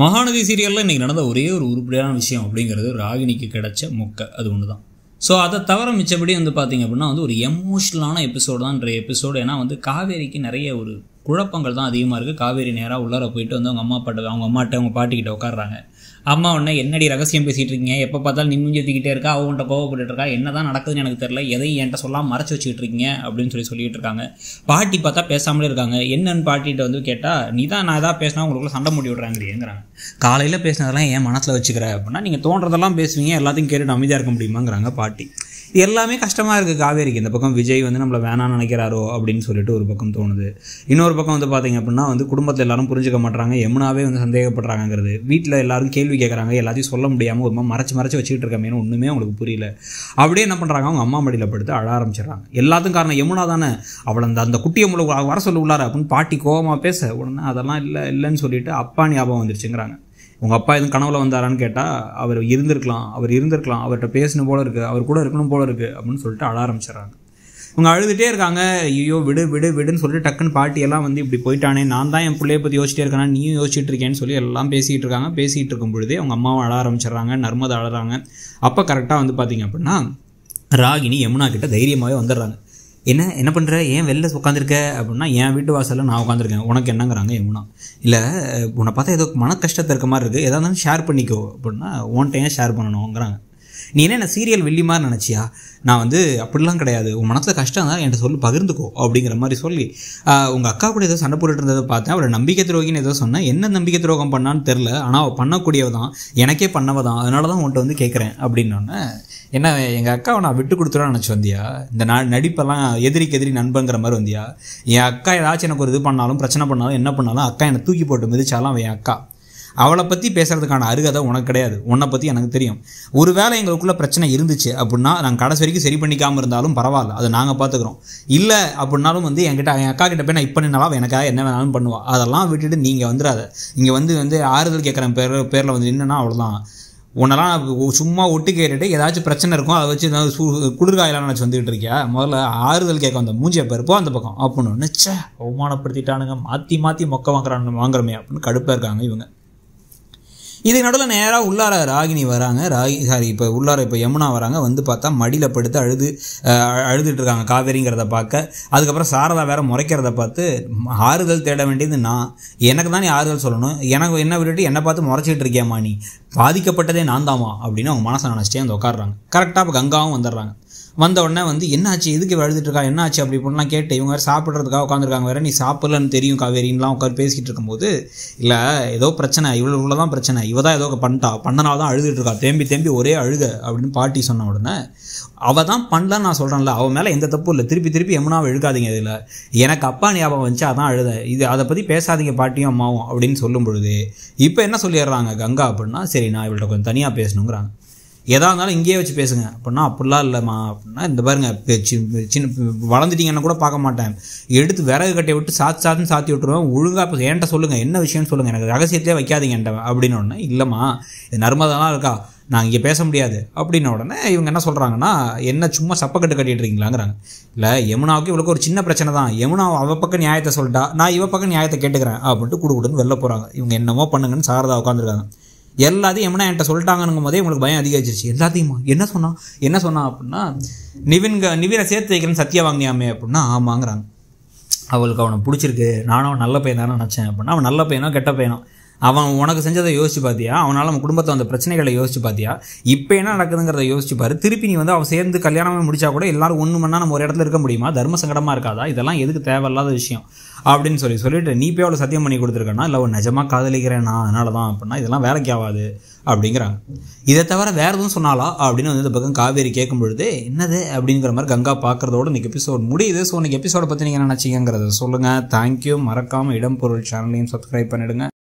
மகாநதி சீரியலில் இன்றைக்கி நடந்த ஒரே ஒரு உருப்படியான விஷயம் அப்படிங்கிறது ராகினிக்கு கிடைச்ச மொக்க அது ஒன்று தான் ஸோ அதை தவிர மிச்சப்படி வந்து பார்த்திங்க அப்படின்னா வந்து ஒரு எமோஷ்னலான எபிசோடு தான் எபிசோடு ஏன்னா வந்து காவேரிக்கு நிறைய ஒரு குழப்பங்கள் தான் அதிகமாக இருக்குது காவேரி நேராக உள்ளார போயிட்டு வந்து அவங்க அம்மா பாட்டு அவங்க அம்மாட்ட அவங்க பாட்டிக்கிட்ட உட்காடுறாங்க அம்மா உன்ன என்னடி ரகசியம் பேசிகிட்டு இருக்கீங்க எப்போ பார்த்தாலும் நிம்மதிக்கிட்டே இருக்கா அவன்கிட்ட கோவப்பட்டு இருக்கா என்ன தான் நடக்குதுன்னு எனக்கு தெரில எதையும் என்கிட்ட சொல்லாமல் மறைச்சி வச்சுக்கிட்டு இருக்கீங்க அப்படின்னு சொல்லி சொல்லிட்டு இருக்காங்க பாட்டி பார்த்தா பேசாமலே இருக்காங்க என்னன்னு பாட்டிகிட்ட வந்து கேட்டால் நீ தான் நான் எதாவது பேசினா உங்களுக்குள்ள சண்டை மூடி விடுறாங்கிறீங்கிறாங்க காலையில் பேசினதெல்லாம் ஏன் மனசில் வச்சுக்கிற அப்படின்னா நீங்கள் தோன்றதெல்லாம் பேசுவீங்க எல்லாத்தையும் கேட்டுட்டு அமைதியாக இருக்க முடியுமாங்கிறாங்க பாட்டி இது எல்லாமே கஷ்டமாக இருக்குது காவேரிக்கு இந்த பக்கம் விஜய் வந்து நம்மளை வேணான்னு நினைக்கிறாரோ அப்படின்னு சொல்லிட்டு ஒரு பக்கம் தோணுது இன்னொரு பக்கம் வந்து பார்த்திங்க அப்படின்னா வந்து குடும்பத்தில் எல்லாரும் புரிஞ்சுக்க மாட்டாங்க எமுனாவே வந்து சந்தேகப்படுறாங்கிறது வீட்டில் எல்லாரும் கேள்வி கேட்குறாங்க எல்லாத்தையும் சொல்ல முடியாமல் ஒரு மறைச்சு மறைச்சு வச்சுக்கிட்டு இருக்காமேனு ஒன்றுமே அவங்களுக்கு புரியல அப்படியே என்ன பண்ணுறாங்க அவங்க அம்மா மடியில் படுத்து அழ ஆரம்பிச்சிடுறாங்க எல்லாத்துக்கும் காரணம் எமுனா தானே அவளை அந்த அந்த குட்டியை முழு வர சொல்ல உள்ளார அப்படின்னு பாட்டி கோபமாக பேச உடனே அதெல்லாம் இல்லை இல்லைன்னு சொல்லிட்டு அப்பா ஞாபகம் வந்துருச்சுங்கிறாங்க உங்கள் அப்பா எதுவும் கனவுல வந்தாரான்னு கேட்டால் அவர் இருந்திருக்கலாம் அவர் இருந்திருக்கலாம் அவர்கிட்ட பேசணும் போல இருக்குது அவர் கூட இருக்கணும் போல இருக்குது அப்படின்னு சொல்லிட்டு அழ ஆரம்பிச்சிடுறாங்க இவங்க அழுதுகிட்டே இருக்காங்க ஐயோ விடு விடு விடுன்னு சொல்லிட்டு டக்குன்னு பாட்டியெல்லாம் வந்து இப்படி போயிட்டானே நான் தான் என் பிள்ளைய பற்றி யோசிச்சிட்டே இருக்கேனா நீயும் யோசிச்சுட்டு இருக்கேன்னு சொல்லி எல்லாம் பேசிகிட்டு இருக்காங்க பேசிகிட்டு இருக்கும் பொழுதே அவங்க அம்மாவும் அழ ஆரம்பிச்சிடுறாங்க நர்மதை அழகிறாங்க அப்போ கரெக்டாக வந்து பார்த்தீங்க அப்படின்னா ராகினி யமுனா கிட்ட தைரியமாகவே வந்துடுறாங்க என்ன என்ன பண்ணுற ஏன் வெளில உட்காந்துருக்க அப்படின்னா என் வீட்டு வாசலில் நான் உட்காந்துருக்கேன் உனக்கு என்னங்கிறாங்க எம்னா இல்லை உன்னை பார்த்தா ஏதோ மன கஷ்டத்தை இருக்க மாதிரி இருக்குது எதாவது ஷேர் பண்ணிக்கோ அப்படின்னா உன்கிட்ட ஷேர் பண்ணணுங்கிறாங்க நீ என்ன என்ன சீரியல் வெள்ளி மாதிரி நினச்சியா நான் வந்து அப்படிலாம் கிடையாது உன் மனசில் கஷ்டம் தான் என்கிட்ட சொல்லி பகிர்ந்துக்கோ அப்படிங்கிற மாதிரி சொல்லி உங்கள் அக்கா கூட ஏதோ சண்டை போட்டுட்டு இருந்ததை பார்த்தேன் அவள் நம்பிக்கை துரோகின்னு ஏதோ சொன்னேன் என்ன நம்பிக்கை துரோகம் பண்ணான்னு தெரில ஆனால் அவள் பண்ணக்கூடியவ தான் எனக்கே பண்ணவ தான் அதனால தான் உன்ட்ட வந்து கேட்குறேன் அப்படின்னோடனே என்ன எங்கள் அக்காவை நான் விட்டு கொடுத்துருவேன் நினச்சி வந்தியா இந்த நடிப்பெல்லாம் எதிரிக்கு எதிரி நண்பங்கிற மாதிரி வந்தியா என் அக்கா ஏதாச்சும் எனக்கு ஒரு இது பண்ணாலும் பிரச்சனை பண்ணாலும் என்ன பண்ணாலும் அக்கா என்னை தூக்கி போட்டு மிதிச்சாலும் அவன் என் அக்கா அவளை பற்றி பேசுகிறதுக்கான அருகதை உனக்கு கிடையாது உன்னை பற்றி எனக்கு தெரியும் ஒருவேளை எங்களுக்குள்ளே பிரச்சனை இருந்துச்சு அப்படின்னா நாங்கள் கடைசி வரைக்கும் சரி பண்ணிக்காமல் இருந்தாலும் பரவாயில்ல அதை நாங்கள் பார்த்துக்குறோம் இல்லை அப்படின்னாலும் வந்து என்கிட்ட என் அக்கா கிட்ட போய் நான் இப்போ நின்னாலும் எனக்காக என்ன வேணாலும் பண்ணுவாள் அதெல்லாம் விட்டுட்டு நீங்கள் வந்துடாத இங்கே வந்து வந்து ஆறுதல் கேட்குற பேர் பேரில் வந்து நின்றுனா அவ்வளோதான் உன்னெல்லாம் சும்மா ஒட்டு கேட்டுட்டு ஏதாச்சும் பிரச்சனை இருக்கும் அதை வச்சு சு குளிர்காயெல்லாம் நினச்சி வந்துகிட்டு இருக்கியா முதல்ல ஆறுதல் கேட்க அந்த மூஞ்சியை பருப்போ அந்த பக்கம் அப்படின்னு நினச்சா அவமானப்படுத்திட்டானுங்க மாற்றி மாற்றி மொக்க வாங்குறாங்க வாங்குறமே அப்படின்னு கடுப்பாக இருக்காங்க இவங்க இதை நடுவில் நேராக உள்ளார ராகினி வராங்க ராகி சாரி இப்போ உள்ளார இப்போ யமுனா வராங்க வந்து பார்த்தா மடியில் படுத்து அழுது அழுதுட்டு இருக்காங்க காவேரிங்கிறத பார்க்க அதுக்கப்புறம் சாரதா வேற முறைக்கிறத பார்த்து ஆறுதல் தேட வேண்டியது நான் எனக்கு தானே ஆறுதல் சொல்லணும் எனக்கு என்ன விட்டுட்டு என்னை பார்த்து முறைச்சிட்டு இருக்கியாமா நீ பாதிக்கப்பட்டதே நான் தாமா அப்படின்னு அவங்க மனசை நினச்சிட்டே வந்து உட்காடுறாங்க கரெக்டாக இப்போ கங்காவும் வந்துடுறாங்க வந்த உடனே வந்து என்னாச்சு எதுக்கு எழுதிட்டு இருக்கா என்னாச்சு அப்படி இப்படிலாம் கேட்டு இவங்க வேறு சாப்பிட்றதுக்காக உட்காந்துருக்காங்க வேறு நீ சாப்பிட்லன்னு தெரியும் காவேரின்லாம் உட்காந்து பேசிக்கிட்டு இருக்கும்போது இல்லை ஏதோ பிரச்சனை இவ்வளோ இவ்வளோ தான் பிரச்சனை இவ தான் ஏதோ பண்ணிட்டா பண்ணனால தான் அழுதுட்டு இருக்கா தேம்பி தேம்பி ஒரே அழுக அப்படின்னு பாட்டி சொன்ன உடனே அவள் தான் பண்ணலன்னு நான் சொல்கிறேன்ல அவள் மேலே எந்த தப்பும் இல்லை திருப்பி திருப்பி எம்னாவை எழுக்காதீங்க இதில் எனக்கு அப்பா ஞாபகம் வந்துச்சு அதான் அழுத இது அதை பற்றி பேசாதீங்க பாட்டியும் அம்மாவும் அப்படின்னு சொல்லும் பொழுது இப்போ என்ன சொல்லிடுறாங்க கங்கா அப்படின்னா சரி நான் இவள்கிட்ட கொஞ்சம் தனியாக பேசணுங்கிறாங்க எதாக இருந்தாலும் இங்கேயே வச்சு பேசுங்க அப்படின்னா அப்படிலாம் இல்லைம்மா அப்படின்னா இந்த பாருங்க சின்ன கூட பார்க்க மாட்டேன் எடுத்து விறகு கட்டையை விட்டு சாத்து சாத்துன்னு சாத்தி விட்டுருவேன் ஒழுங்காக இப்போ என்கிட்ட சொல்லுங்கள் என்ன விஷயம்னு சொல்லுங்கள் எனக்கு ரகசியத்தையே வைக்காதீங்க என்ன அப்படின்னு ஒன்று இல்லைம்மா இது நர்மதாலாம் இருக்கா நான் இங்கே பேச முடியாது அப்படின்ன உடனே இவங்க என்ன சொல்கிறாங்கன்னா என்ன சும்மா சப்பக்கட்டு கட்டிட்டுருக்கீங்களாங்கிறாங்க இருக்கீங்களாங்கிறாங்க இல்லை யமுனாவுக்கு இவளுக்கு ஒரு சின்ன பிரச்சனை தான் யமுனா அவ பக்கம் நியாயத்தை சொல்லிட்டா நான் இவ பக்கம் நியாயத்தை கேட்டுக்கிறேன் அப்படின்ட்டு குடு கொடுன்னு வெளில போகிறாங்க இவங்க என்னமோ பண்ணுங்கன்னு சாரதா உட்காந்துருக்காங்க எல்லாத்தையும் எம்னா என்கிட்ட சொல்லிட்டாங்கங்கும் போதே உங்களுக்கு பயம் அதிகரிச்சிருச்சு எல்லாத்தையும் என்ன சொன்னா என்ன சொன்னா அப்படின்னா நிவின்க நிவினை சேர்த்து வைக்கணும்னு சத்தியா வாங்கியாமே அப்படின்னா ஆமாங்கிறாங்க அவளுக்கு அவனை பிடிச்சிருக்கு நானும் நல்ல பையன் தானே நினச்சேன் அப்படின்னா அவன் நல்ல பையனோ கெட்ட பையனோ அவன் உனக்கு செஞ்சதை யோசிச்சு பார்த்தியா அவனால் அவன் குடும்பத்தை வந்த பிரச்சனைகளை யோசிச்சு பார்த்தியா இப்போ என்ன நடக்குதுங்கிறத யோசிச்சு பாரு திருப்பி நீ வந்து அவன் சேர்ந்து கல்யாணமே முடிச்சா கூட எல்லாரும் ஒன்று மணி நம்ம ஒரு இடத்துல இருக்க முடியுமா தர்ம சங்கடமாக இருக்காதா இதெல்லாம் எதுக்கு தேவையில்லாத விஷயம் அப்படின்னு சொல்லி சொல்லிட்டு நீ போய் அவளை சத்தியம் பண்ணி கொடுத்துருக்கேன்னா இல்லை அவன் நிஜமாக காதலிக்கிறேன் நான் அதனால தான் அப்படின்னா இதெல்லாம் வேலைக்கு ஆகாது அப்படிங்கிறாங்க இதை தவிர வேறு எதுவும் சொன்னாலா அப்படின்னு வந்து இந்த பக்கம் காவேரி கேட்கும் பொழுது என்னது அப்படிங்கிற மாதிரி கங்கா பார்க்குறதோட இன்னைக்கு எபிசோட் முடியுது ஸோ இன்னைக்கு எபிசோட பற்றி நீங்கள் என்ன நினச்சிங்கிறத சொல்லுங்கள் தேங்க்யூ மறக்காமல் இடம் பொருள் சேனலையும் சப்ஸ்கிரைப் பண்ணிவிடுங்க